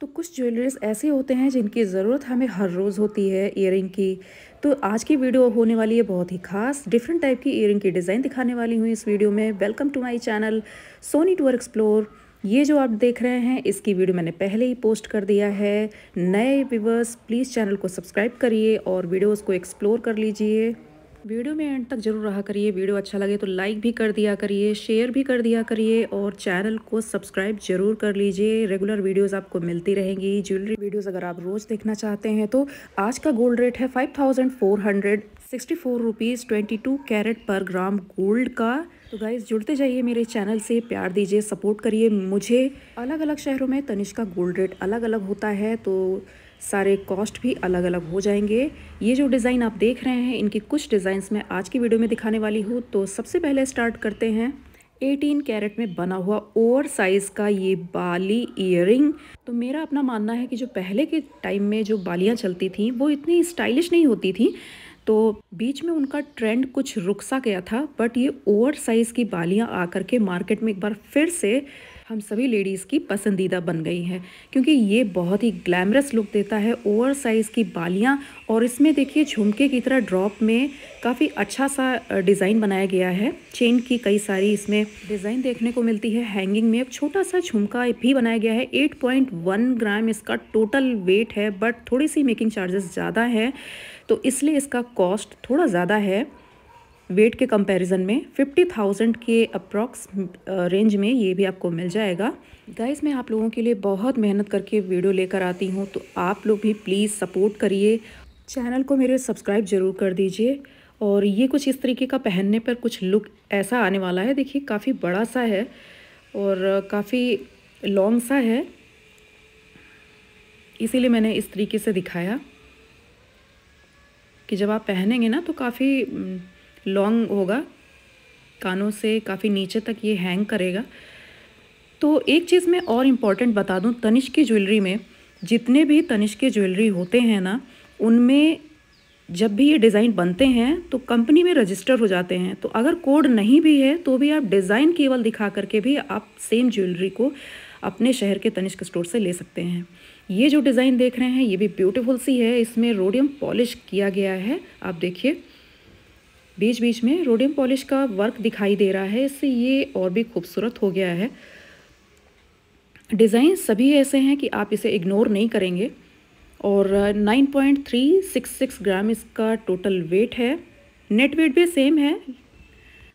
तो कुछ ज्वेलरीज ऐसे होते हैं जिनकी ज़रूरत हमें हर रोज़ होती है ईयरिंग की तो आज की वीडियो होने वाली है बहुत ही खास डिफरेंट टाइप की ईयरिंग की डिज़ाइन दिखाने वाली हूँ इस वीडियो में welcome to my channel Soni tour explore ये जो आप देख रहे हैं इसकी वीडियो मैंने पहले ही पोस्ट कर दिया है नए व्यूवर्स प्लीज़ चैनल को सब्सक्राइब करिए और वीडियोज़ को एक्सप्लोर कर लीजिए वीडियो में एंड तक जरूर रहा करिए वीडियो अच्छा लगे तो लाइक भी कर दिया करिए शेयर भी कर दिया करिए और चैनल को सब्सक्राइब जरूर कर लीजिए रेगुलर वीडियोस आपको मिलती रहेंगी ज्वेलरी वीडियोस अगर आप रोज़ देखना चाहते हैं तो आज का गोल्ड रेट है five thousand four hundred sixty four rupees twenty two carat per gram gold का तो गाइज जुड़ते जाइए मेरे चैनल से प्यार दीजिए सपोर्ट करिए मुझे अलग अलग शहरों में तनिष्का गोल्ड रेट अलग अलग होता है तो सारे कॉस्ट भी अलग अलग हो जाएंगे ये जो डिज़ाइन आप देख रहे हैं इनकी कुछ डिज़ाइंस मैं आज की वीडियो में दिखाने वाली हूँ तो सबसे पहले स्टार्ट करते हैं 18 कैरेट में बना हुआ ओवर साइज़ का ये बाली इयर तो मेरा अपना मानना है कि जो पहले के टाइम में जो बालियाँ चलती थी वो इतनी स्टाइलिश नहीं होती थी तो बीच में उनका ट्रेंड कुछ रुक सा गया था बट ये ओवर साइज़ की बालियाँ आकर के मार्केट में एक बार फिर से हम सभी लेडीज़ की पसंदीदा बन गई है क्योंकि ये बहुत ही ग्लैमरस लुक देता है ओवर साइज़ की बालियाँ और इसमें देखिए झुमके की तरह ड्रॉप में काफ़ी अच्छा सा डिज़ाइन बनाया गया है चेन की कई सारी इसमें डिज़ाइन देखने को मिलती है हैंगिंग में एक छोटा सा झुमका भी बनाया गया है 8.1 ग्राम इसका टोटल वेट है बट थोड़ी सी मेकिंग चार्जेस ज़्यादा है तो इसलिए इसका कॉस्ट थोड़ा ज़्यादा है वेट के कंपैरिजन में 50,000 के अप्रॉक्स रेंज में ये भी आपको मिल जाएगा गाइस मैं आप लोगों के लिए बहुत मेहनत करके वीडियो लेकर आती हूँ तो आप लोग भी प्लीज़ सपोर्ट करिए चैनल को मेरे सब्सक्राइब ज़रूर कर दीजिए और ये कुछ इस तरीके का पहनने पर कुछ लुक ऐसा आने वाला है देखिए काफ़ी बड़ा सा है और काफ़ी लॉन्ग सा है इसीलिए मैंने इस तरीके से दिखाया कि जब आप पहनेंगे ना तो काफ़ी लॉन्ग होगा कानों से काफ़ी नीचे तक ये हैंग करेगा तो एक चीज़ मैं और इम्पॉर्टेंट बता दूँ तनिष की ज्वेलरी में जितने भी तनिष के ज्वेलरी होते हैं ना उनमें जब भी ये डिज़ाइन बनते हैं तो कंपनी में रजिस्टर हो जाते हैं तो अगर कोड नहीं भी है तो भी आप डिज़ाइन केवल दिखा करके भी आप सेम ज्वेलरी को अपने शहर के तनिष्क स्टोर से ले सकते हैं ये जो डिज़ाइन देख रहे हैं ये भी ब्यूटीफुल सी है इसमें रोडियम पॉलिश किया गया है आप देखिए बीच बीच में रोडियम पॉलिश का वर्क दिखाई दे रहा है इससे ये और भी खूबसूरत हो गया है डिज़ाइन सभी ऐसे हैं कि आप इसे इग्नोर नहीं करेंगे और 9.366 ग्राम इसका टोटल वेट है नेट वेट भी सेम है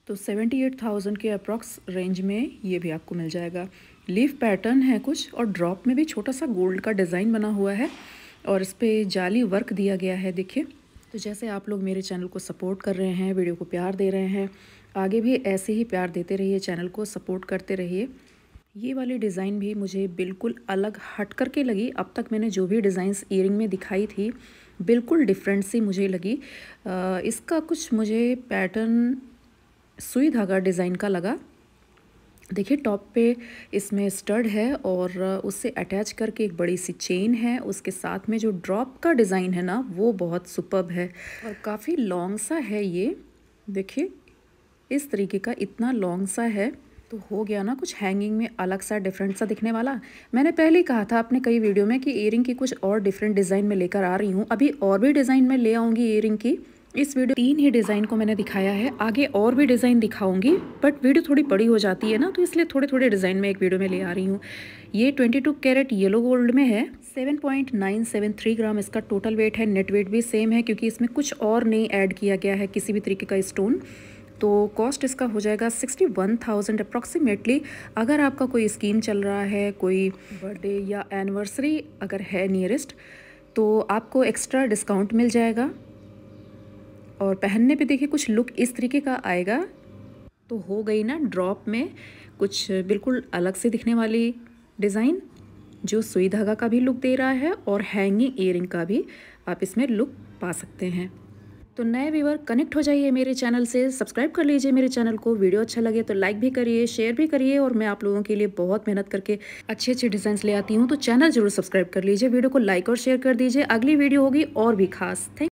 तो 78,000 के अप्रॉक्स रेंज में ये भी आपको मिल जाएगा लीफ पैटर्न है कुछ और ड्रॉप में भी छोटा सा गोल्ड का डिज़ाइन बना हुआ है और इस पर जाली वर्क दिया गया है देखिए तो जैसे आप लोग मेरे चैनल को सपोर्ट कर रहे हैं वीडियो को प्यार दे रहे हैं आगे भी ऐसे ही प्यार देते रहिए चैनल को सपोर्ट करते रहिए ये वाली डिज़ाइन भी मुझे बिल्कुल अलग हट करके लगी अब तक मैंने जो भी डिज़ाइंस ईयरिंग में दिखाई थी बिल्कुल डिफरेंट सी मुझे लगी आ, इसका कुछ मुझे पैटर्न सुई धागा डिज़ाइन का लगा देखिए टॉप पे इसमें स्टड है और उससे अटैच करके एक बड़ी सी चेन है उसके साथ में जो ड्रॉप का डिज़ाइन है ना वो बहुत सुपब है और काफ़ी लॉन्ग सा है ये देखिए इस तरीके का इतना लॉन्ग सा है तो हो गया ना कुछ हैंगिंग में अलग सा डिफरेंट सा दिखने वाला मैंने पहले ही कहा था अपने कई वीडियो में कि एयरिंग की कुछ और डिफरेंट डिज़ाइन में लेकर आ रही हूँ अभी और भी डिज़ाइन में ले आऊँगी ईयरिंग की इस वीडियो तीन ही डिज़ाइन को मैंने दिखाया है आगे और भी डिज़ाइन दिखाऊंगी बट वीडियो थोड़ी बड़ी हो जाती है ना तो इसलिए थोड़े थोड़े डिज़ाइन में एक वीडियो में ले आ रही हूँ ये 22 कैरेट येलो गोल्ड में है 7.973 ग्राम इसका टोटल वेट है नेट वेट भी सेम है क्योंकि इसमें कुछ और नहीं ऐड किया गया है किसी भी तरीके का स्टोन तो कॉस्ट इसका हो जाएगा सिक्सटी वन थाउजेंड अप्रॉक्सीमेटली अगर आपका कोई स्कीम चल रहा है कोई बर्थडे या एनिवर्सरी अगर है नियरेस्ट तो आपको एक्स्ट्रा डिस्काउंट मिल जाएगा और पहनने पे देखिए कुछ लुक इस तरीके का आएगा तो हो गई ना ड्रॉप में कुछ बिल्कुल अलग से दिखने वाली डिज़ाइन जो सुई धागा का भी लुक दे रहा है और हैंगिंग ईयरिंग का भी आप इसमें लुक पा सकते हैं तो नए व्यूवर कनेक्ट हो जाइए मेरे चैनल से सब्सक्राइब कर लीजिए मेरे चैनल को वीडियो अच्छा लगे तो लाइक भी करिए शेयर भी करिए और मैं आप लोगों के लिए बहुत मेहनत करके अच्छे अच्छे डिज़ाइन ले आती हूँ तो चैनल जरूर सब्सक्राइब कर लीजिए वीडियो को लाइक और शेयर कर दीजिए अगली वीडियो होगी और भी खास थैंक